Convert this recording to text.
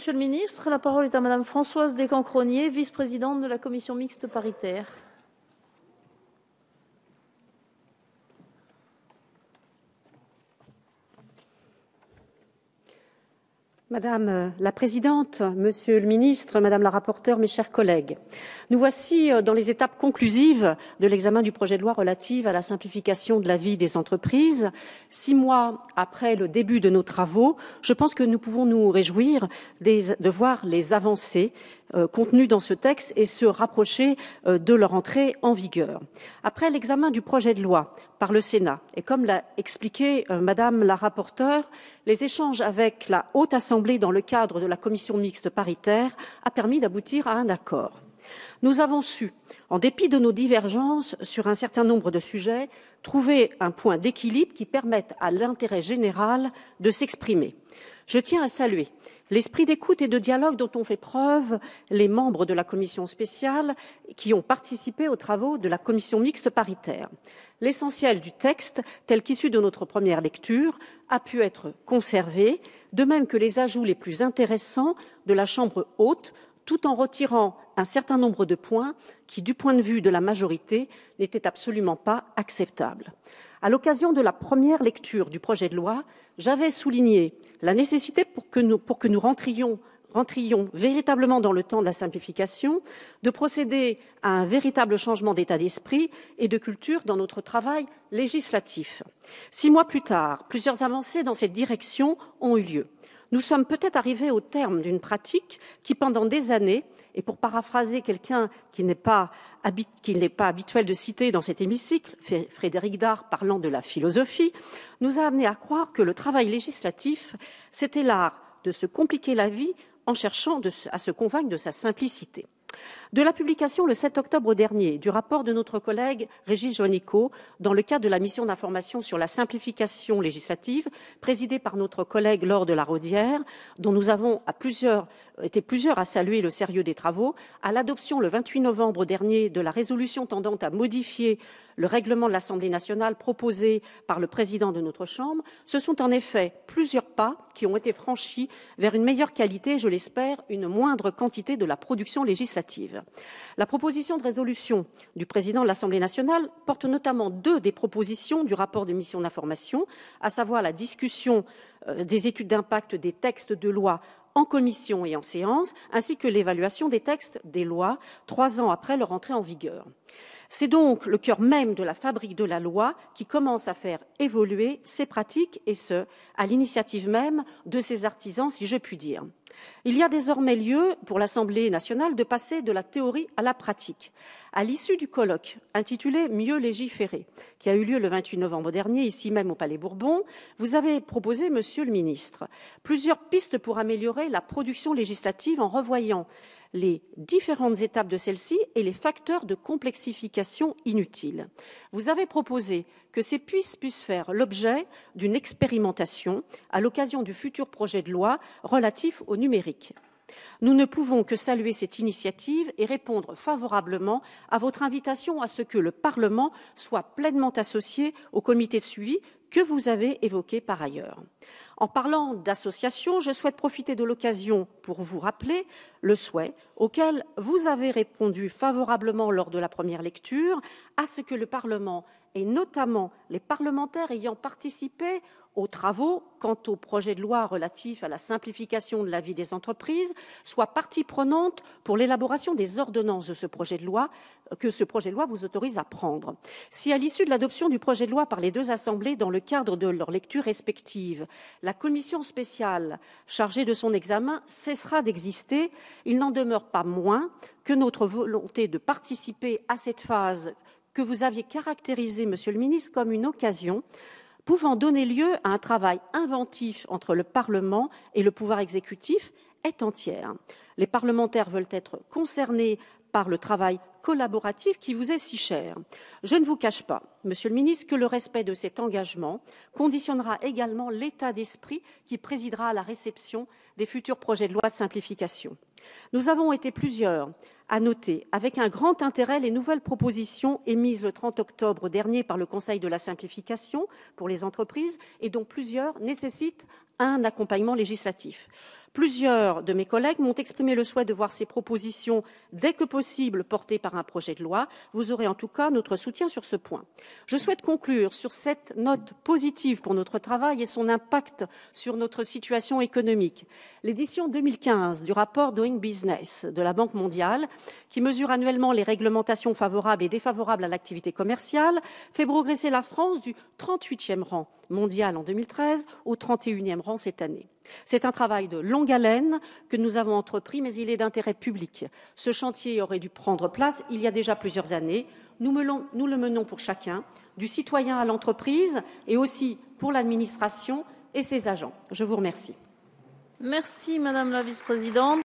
Monsieur le ministre, la parole est à Madame Françoise Descancronier, vice-présidente de la commission mixte paritaire. Madame la Présidente, Monsieur le Ministre, Madame la Rapporteure, mes chers collègues, nous voici euh, dans les étapes conclusives de l'examen du projet de loi relative à la simplification de la vie des entreprises. Six mois après le début de nos travaux, je pense que nous pouvons nous réjouir de voir les avancées euh, contenues dans ce texte et se rapprocher euh, de leur entrée en vigueur. Après l'examen du projet de loi par le Sénat, et comme l'a expliqué Madame la rapporteure, les échanges avec la Haute Assemblée dans le cadre de la commission mixte paritaire a permis d'aboutir à un accord. Nous avons su, en dépit de nos divergences sur un certain nombre de sujets, trouver un point d'équilibre qui permette à l'intérêt général de s'exprimer. Je tiens à saluer l'esprit d'écoute et de dialogue dont ont fait preuve les membres de la commission spéciale qui ont participé aux travaux de la commission mixte paritaire. L'essentiel du texte, tel qu'issu de notre première lecture, a pu être conservé, de même que les ajouts les plus intéressants de la Chambre haute tout en retirant un certain nombre de points qui, du point de vue de la majorité, n'étaient absolument pas acceptables. À l'occasion de la première lecture du projet de loi, j'avais souligné la nécessité pour que nous, rentrions, véritablement dans le temps de la simplification, de procéder à un véritable changement d'état d'esprit et de culture dans notre travail législatif. Six mois plus tard, plusieurs avancées dans cette direction ont eu lieu. Nous sommes peut-être arrivés au terme d'une pratique qui, pendant des années, et pour paraphraser quelqu'un qui n'est pas, habituel de citer dans cet hémicycle, Frédéric Dard parlant de la philosophie, nous a amené à croire que le travail législatif, c'était l'art de se compliquer la vie en cherchant à se convaincre de sa simplicité. De la publication le 7 octobre dernier du rapport de notre collègue Régis Jonico dans le cadre de la mission d'information sur la simplification législative présidée par notre collègue Laure de la Rodière, dont nous avons à plusieurs, été plusieurs à saluer le sérieux des travaux, à l'adoption le 28 novembre dernier de la résolution tendant à modifier le règlement de l'Assemblée nationale proposé par le président de notre Chambre, ce sont en effet plusieurs pas qui ont été franchis vers une meilleure qualité je l'espère, une moindre quantité de la production législative. La proposition de résolution du président de l'Assemblée nationale porte notamment deux des propositions du rapport de mission d'information, à savoir la discussion euh, des études d'impact des textes de loi en commission et en séance, ainsi que l'évaluation des textes des lois trois ans après leur entrée en vigueur. C'est donc le cœur même de la fabrique de la loi qui commence à faire évoluer ses pratiques, et ce, à l'initiative même de ses artisans, si je puis dire. Il y a désormais lieu pour l'Assemblée nationale de passer de la théorie à la pratique. À l'issue du colloque intitulé Mieux légiférer, qui a eu lieu le 28 novembre dernier, ici même au Palais Bourbon, vous avez proposé, Monsieur le Ministre, plusieurs pistes pour améliorer la production législative en revoyant les différentes étapes de celle-ci et les facteurs de complexification inutiles. Vous avez proposé que ces puisses puissent faire l'objet d'une expérimentation à l'occasion du futur projet de loi relatif au numérique. Nous ne pouvons que saluer cette initiative et répondre favorablement à votre invitation à ce que le Parlement soit pleinement associé au comité de suivi que vous avez évoqué par ailleurs. En parlant d'association, je souhaite profiter de l'occasion pour vous rappeler le souhait auquel vous avez répondu favorablement lors de la première lecture à ce que le Parlement, et notamment les parlementaires ayant participé aux travaux quant au projet de loi relatif à la simplification de la vie des entreprises soient partie prenante pour l'élaboration des ordonnances de ce projet de loi euh, que ce projet de loi vous autorise à prendre. Si à l'issue de l'adoption du projet de loi par les deux assemblées dans le cadre de leurs lectures respectives. La commission spéciale chargée de son examen cessera d'exister. Il n'en demeure pas moins que notre volonté de participer à cette phase que vous aviez caractérisée, Monsieur le ministre, comme une occasion pouvant donner lieu à un travail inventif entre le Parlement et le pouvoir exécutif est entière. Les parlementaires veulent être concernés par le travail collaboratif qui vous est si cher. Je ne vous cache pas, Monsieur le ministre, que le respect de cet engagement conditionnera également l'état d'esprit qui présidera à la réception des futurs projets de loi de simplification. Nous avons été plusieurs à noter avec un grand intérêt les nouvelles propositions émises le 30 octobre dernier par le Conseil de la simplification pour les entreprises et dont plusieurs nécessitent un accompagnement législatif. Plusieurs de mes collègues m'ont exprimé le souhait de voir ces propositions, dès que possible, portées par un projet de loi. Vous aurez en tout cas notre soutien sur ce point. Je souhaite conclure sur cette note positive pour notre travail et son impact sur notre situation économique. L'édition 2015 du rapport Doing Business de la Banque mondiale, qui mesure annuellement les réglementations favorables et défavorables à l'activité commerciale, fait progresser la France du 38e rang mondial en 2013 au 31e rang cette année. C'est un travail de longue haleine que nous avons entrepris, mais il est d'intérêt public. Ce chantier aurait dû prendre place il y a déjà plusieurs années. Nous, nous le menons pour chacun, du citoyen à l'entreprise et aussi pour l'administration et ses agents. Je vous remercie. Merci, Madame la Vice-présidente.